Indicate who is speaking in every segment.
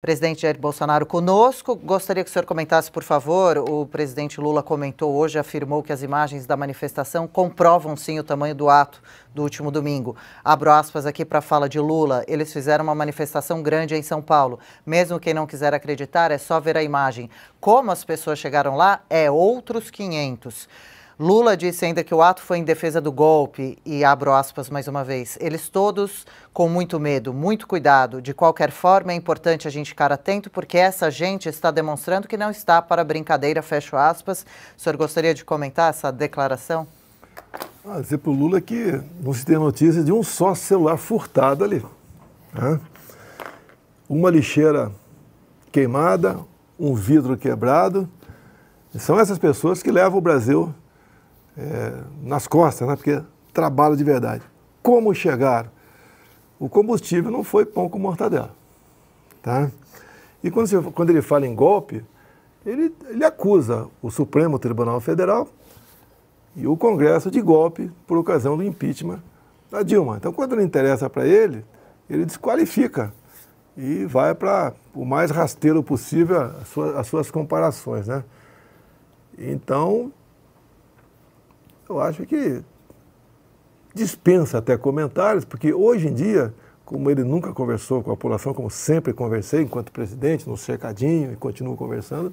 Speaker 1: Presidente Jair Bolsonaro conosco. Gostaria que o senhor comentasse, por favor. O presidente Lula comentou hoje, afirmou que as imagens da manifestação comprovam sim o tamanho do ato do último domingo. Abro aspas aqui para a fala de Lula. Eles fizeram uma manifestação grande em São Paulo. Mesmo quem não quiser acreditar, é só ver a imagem. Como as pessoas chegaram lá é outros 500. Lula disse ainda que o ato foi em defesa do golpe e abro aspas mais uma vez. Eles todos com muito medo, muito cuidado. De qualquer forma, é importante a gente ficar atento porque essa gente está demonstrando que não está para brincadeira, fecho aspas. O senhor gostaria de comentar essa declaração? Ah, dizer para o Lula que não se tem notícia de um só celular furtado ali. Né? Uma lixeira queimada, um vidro quebrado. São essas pessoas que levam o Brasil é, nas costas, né? porque trabalho de verdade. Como chegaram? O combustível não foi pão com mortadela. Tá? E quando, você, quando ele fala em golpe, ele, ele acusa o Supremo Tribunal Federal e o Congresso de golpe por ocasião do impeachment da Dilma. Então, quando não interessa para ele, ele desqualifica e vai para o mais rasteiro possível as suas, as suas comparações. Né? Então, eu acho que dispensa até comentários, porque hoje em dia, como ele nunca conversou com a população, como sempre conversei enquanto presidente, no cercadinho e continuo conversando,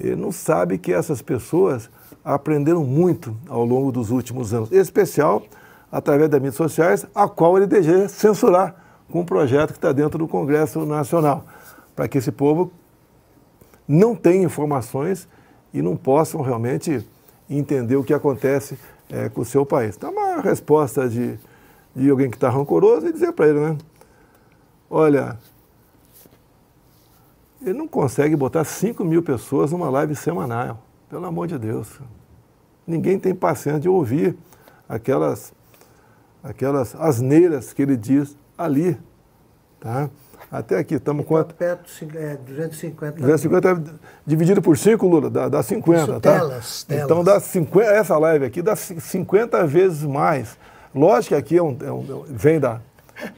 Speaker 1: ele não sabe que essas pessoas aprenderam muito ao longo dos últimos anos, em especial através das mídias sociais, a qual ele deseja censurar com um projeto que está dentro do Congresso Nacional, para que esse povo não tenha informações e não possam realmente entender o que acontece é, com o seu país. Então, é uma resposta de, de alguém que está rancoroso e dizer para ele, né? Olha, ele não consegue botar 5 mil pessoas numa live semanal, pelo amor de Deus. Ninguém tem paciência de ouvir aquelas, aquelas asneiras que ele diz ali, tá? Até aqui, estamos então, quanto? Perto é, 250. 250 mil. dividido por 5, Lula, dá, dá 50, Isso, tá? Telas, telas. Então dá 50, essa live aqui dá 50 vezes mais. Lógico que aqui é, é um, é um vem, da,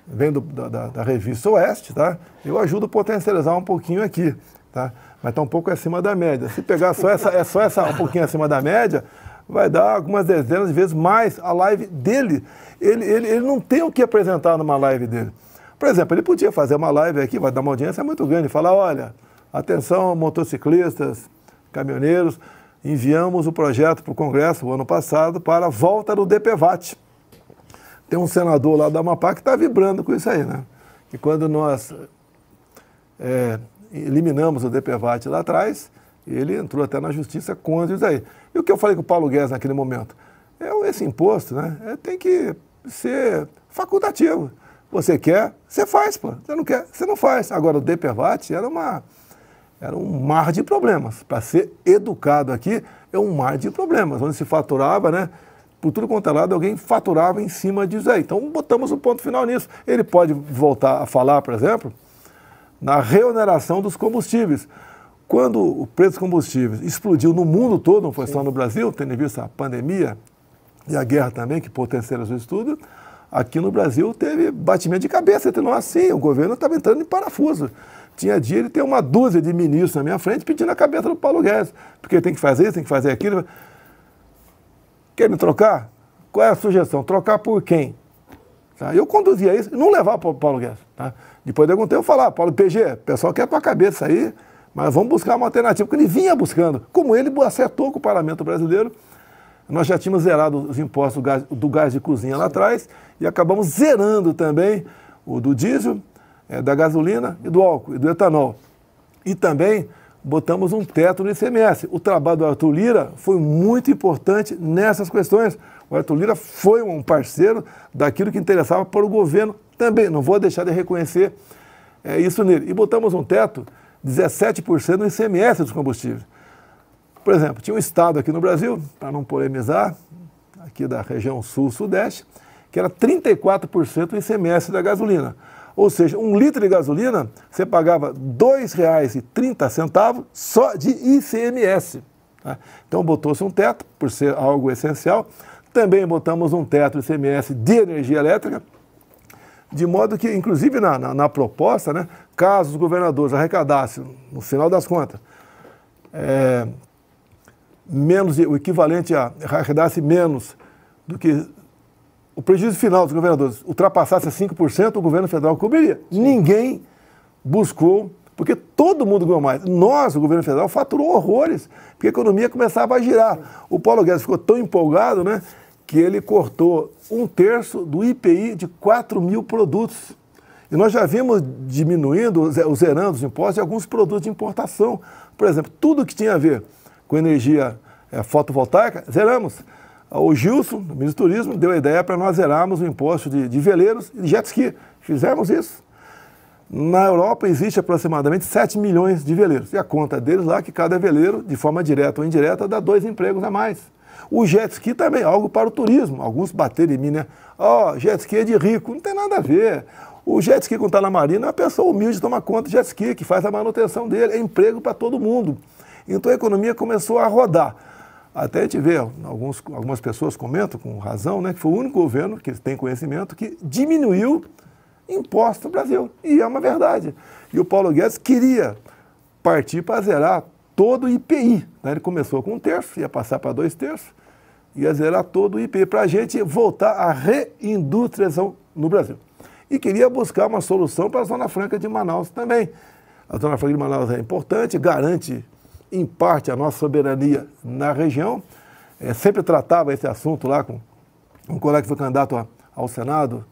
Speaker 1: vem do, da, da, da, revista Oeste, tá? Eu ajudo a potencializar um pouquinho aqui, tá? Mas está um pouco acima da média. Se pegar só essa, é só essa um pouquinho acima da média, vai dar algumas dezenas de vezes mais a live dele. Ele, ele, ele não tem o que apresentar numa live dele. Por exemplo, ele podia fazer uma live aqui, vai dar uma audiência muito grande, falar, olha, atenção motociclistas, caminhoneiros, enviamos o projeto para o Congresso o ano passado para a volta do DPVAT. Tem um senador lá da Amapá que está vibrando com isso aí, né? Que quando nós é, eliminamos o DPVAT lá atrás, ele entrou até na justiça contra isso aí. E o que eu falei com o Paulo Guedes naquele momento? É esse imposto, né? É, tem que ser facultativo. Você quer, você faz, pô. Você não quer, você não faz. Agora, o DPVAT era, uma, era um mar de problemas. Para ser educado aqui, é um mar de problemas, onde se faturava, né? Por tudo quanto é lado, alguém faturava em cima disso aí. Então, botamos o um ponto final nisso. Ele pode voltar a falar, por exemplo, na reoneração dos combustíveis. Quando o preço dos combustíveis explodiu no mundo todo, não foi Sim. só no Brasil, tendo visto a pandemia e a guerra também, que potencializou isso tudo, Aqui no Brasil teve batimento de cabeça entre nós, sim, o governo estava entrando em parafuso. Tinha dia ele tem uma dúzia de ministros na minha frente pedindo a cabeça do Paulo Guedes, porque tem que fazer isso, tem que fazer aquilo. Quer me trocar? Qual é a sugestão? Trocar por quem? Tá? Eu conduzia isso, não levar para o Paulo Guedes. Tá? Depois de algum tempo eu falava, ah, Paulo PG, o pessoal quer tua cabeça aí, mas vamos buscar uma alternativa, porque ele vinha buscando. Como ele acertou com o parlamento brasileiro, nós já tínhamos zerado os impostos do gás, do gás de cozinha lá atrás, e acabamos zerando também o do diesel, é, da gasolina e do álcool e do etanol. E também botamos um teto no ICMS. O trabalho do Arthur Lira foi muito importante nessas questões. O Arthur Lira foi um parceiro daquilo que interessava para o governo também. Não vou deixar de reconhecer é, isso nele. E botamos um teto 17% no ICMS dos combustíveis. Por exemplo, tinha um estado aqui no Brasil, para não polemizar, aqui da região sul-sudeste, que era 34% o ICMS da gasolina. Ou seja, um litro de gasolina você pagava R$ 2,30 só de ICMS. Tá? Então botou-se um teto, por ser algo essencial. Também botamos um teto de ICMS de energia elétrica, de modo que, inclusive na, na, na proposta, né, caso os governadores arrecadassem, no final das contas, é, menos, o equivalente a arrecadasse menos do que o prejuízo final dos governadores ultrapassasse 5%, o governo federal cobriria. Sim. Ninguém buscou, porque todo mundo ganhou mais. Nós, o governo federal, faturou horrores, porque a economia começava a girar. O Paulo Guedes ficou tão empolgado, né? Que ele cortou um terço do IPI de 4 mil produtos. E nós já vimos diminuindo, zerando os impostos de alguns produtos de importação. Por exemplo, tudo que tinha a ver com energia é, fotovoltaica, zeramos o Gilson, do ministro do Turismo, deu a ideia para nós zerarmos o imposto de, de veleiros e de jet ski. Fizemos isso. Na Europa existe aproximadamente 7 milhões de veleiros. E a conta deles lá é que cada veleiro, de forma direta ou indireta, dá dois empregos a mais. O jet ski também, é algo para o turismo. Alguns bateram em mim, né? Ó, oh, jet ski é de rico. Não tem nada a ver. O jet ski, quando está na marina, é uma pessoa humilde toma conta do jet ski, que faz a manutenção dele. É emprego para todo mundo. Então a economia começou a rodar. Até a gente vê, alguns, algumas pessoas comentam com razão, né, que foi o único governo que tem conhecimento que diminuiu imposto no Brasil. E é uma verdade. E o Paulo Guedes queria partir para zerar todo o IPI. Né? Ele começou com um terço, ia passar para dois terços, ia zerar todo o IPI, para a gente voltar à reindustrialização no Brasil. E queria buscar uma solução para a Zona Franca de Manaus também. A Zona Franca de Manaus é importante, garante em parte, a nossa soberania na região. É, sempre tratava esse assunto lá com um colega que foi candidato a, ao Senado,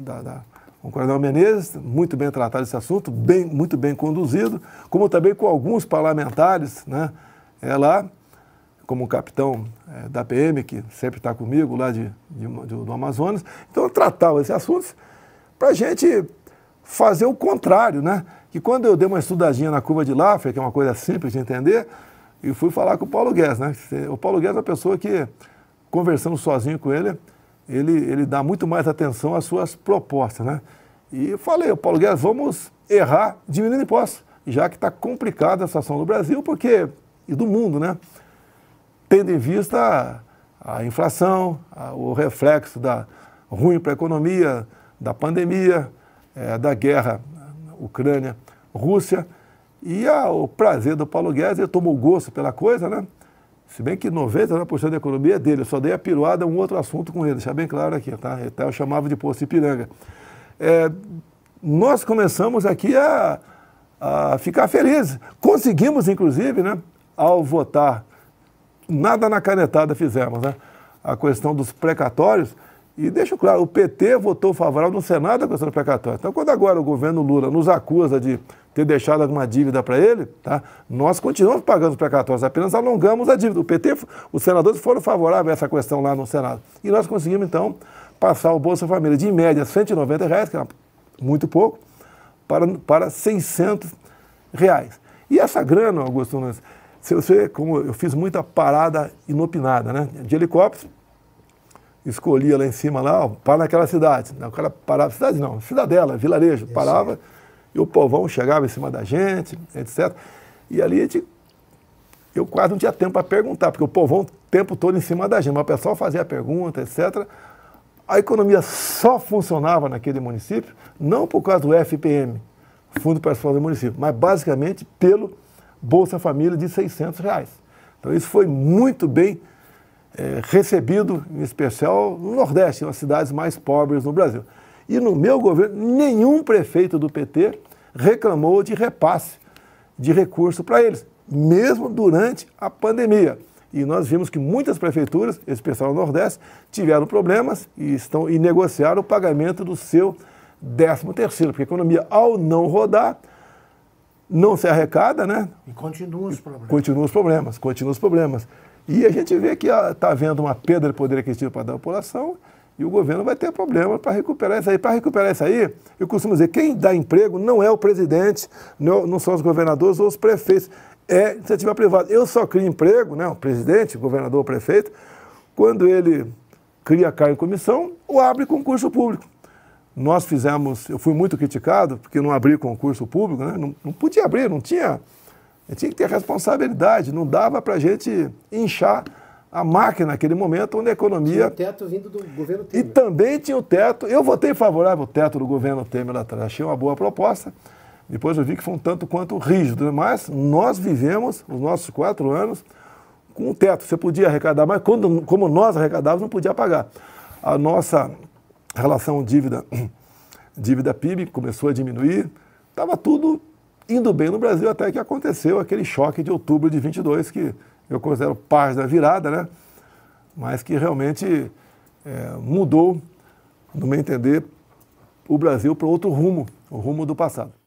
Speaker 1: da, da, o Coronel Menezes, muito bem tratado esse assunto, bem, muito bem conduzido, como também com alguns parlamentares né, é lá, como o capitão é, da PM, que sempre está comigo lá de, de, de, do Amazonas. Então, eu tratava esses assuntos para a gente fazer o contrário, né? Que quando eu dei uma estudadinha na curva de Laffer, que é uma coisa simples de entender, e fui falar com o Paulo Guedes, né? O Paulo Guedes é uma pessoa que, conversando sozinho com ele, ele, ele dá muito mais atenção às suas propostas, né? E eu falei, o Paulo Guedes, vamos errar diminuindo impostos, já que está complicada a situação do Brasil, porque e do mundo, né? Tendo em vista a, a inflação, a, o reflexo da ruim para a economia, da pandemia, é, da guerra Ucrânia, Rússia, e ah, o prazer do Paulo Guedes, ele tomou gosto pela coisa, né? Se bem que 90% da economia é dele, eu só dei a piruada um outro assunto com ele, deixar bem claro aqui, tá? Até eu chamava de Poço Ipiranga. É, nós começamos aqui a, a ficar felizes. Conseguimos, inclusive, né, ao votar, nada na canetada fizemos, né? A questão dos precatórios, e deixa claro, o PT votou favorável no Senado a questão precatória. Então, quando agora o governo Lula nos acusa de ter deixado alguma dívida para ele, tá? nós continuamos pagando os precatórios, apenas alongamos a dívida. O PT, os senadores foram favoráveis a essa questão lá no Senado. E nós conseguimos, então, passar o Bolsa Família de, em média, R$ 190, reais, que é muito pouco, para, para 600 reais. E essa grana, Augusto Nunes, se você, como eu fiz muita parada inopinada, né? De helicóptero, escolhia lá em cima, lá, para naquela cidade. O cara parava, cidade não, cidadela, vilarejo, parava, e o povão chegava em cima da gente, etc. E ali a gente, eu quase não tinha tempo para perguntar, porque o povão o tempo todo em cima da gente, mas o pessoal fazia a pergunta, etc. A economia só funcionava naquele município, não por causa do FPM, Fundo Pessoal do Município, mas basicamente pelo Bolsa Família de 600 reais. Então isso foi muito bem é, recebido, em especial no Nordeste, nas cidades mais pobres no Brasil. E no meu governo, nenhum prefeito do PT reclamou de repasse de recurso para eles, mesmo durante a pandemia. E nós vimos que muitas prefeituras, especial no Nordeste, tiveram problemas e estão e negociaram o pagamento do seu 13 terceiro, porque a economia, ao não rodar, não se arrecada, né? E continuam os problemas. Continuam os problemas, continuam os problemas. E a gente vê que está havendo uma perda de poder aquisitivo para a população e o governo vai ter problema para recuperar isso aí. Para recuperar isso aí, eu costumo dizer, quem dá emprego não é o presidente, não, são os governadores ou os prefeitos, é iniciativa privada. Eu só crio emprego, né, o presidente, o governador, o prefeito, quando ele cria cargo em comissão ou abre concurso público. Nós fizemos, eu fui muito criticado porque não abri concurso público, né? não, não podia abrir, não tinha tinha que ter responsabilidade, não dava para a gente inchar a máquina naquele momento, onde a economia. Tinha o teto vindo do governo Temer. E também tinha o teto. Eu votei favorável ao teto do governo Temer lá atrás. Achei uma boa proposta. Depois eu vi que foi um tanto quanto rígido, mas nós vivemos os nossos quatro anos com o teto. Você podia arrecadar, mas quando, como nós arrecadávamos, não podia pagar. A nossa relação dívida, dívida PIB começou a diminuir, estava tudo indo bem no Brasil até que aconteceu aquele choque de outubro de 22, que eu considero parte da virada, né? mas que realmente é, mudou, no meu entender, o Brasil para outro rumo, o rumo do passado.